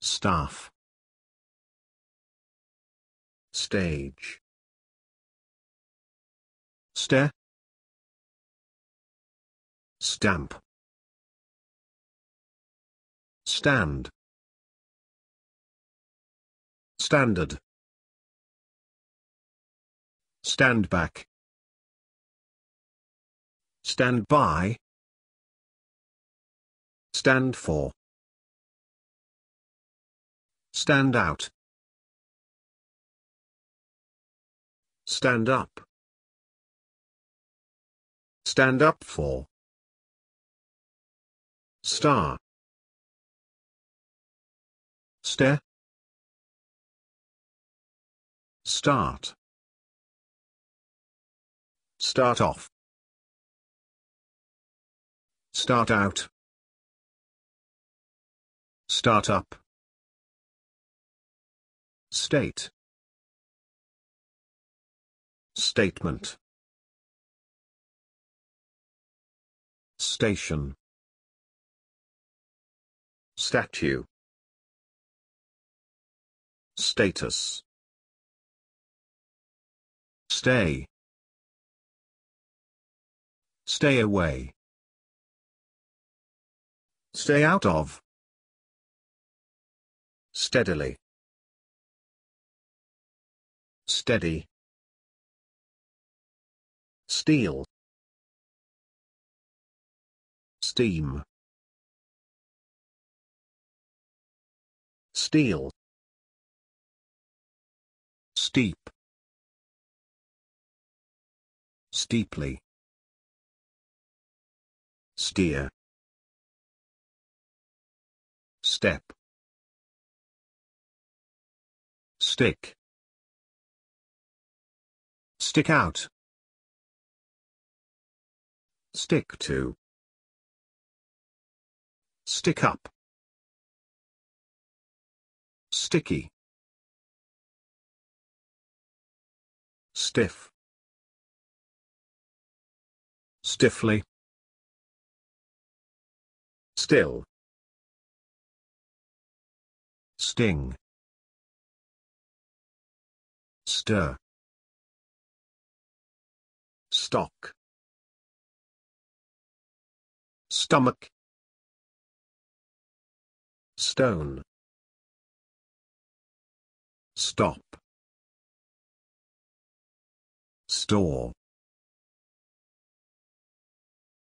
staff stage stare stamp stand standard stand back stand by stand for Stand out. Stand up. Stand up for. Star. Stare. Start. Start off. Start out. Start up. State. Statement. Station. Statue. Status. Stay. Stay away. Stay out of. Steadily. Steady. Steel. Steam. Steel. Steep. Steeply. Steer. Step. Stick. Stick out. Stick to. Stick up. Sticky. Stiff. Stiffly. Still. Sting. Stir stock stomach stone stop store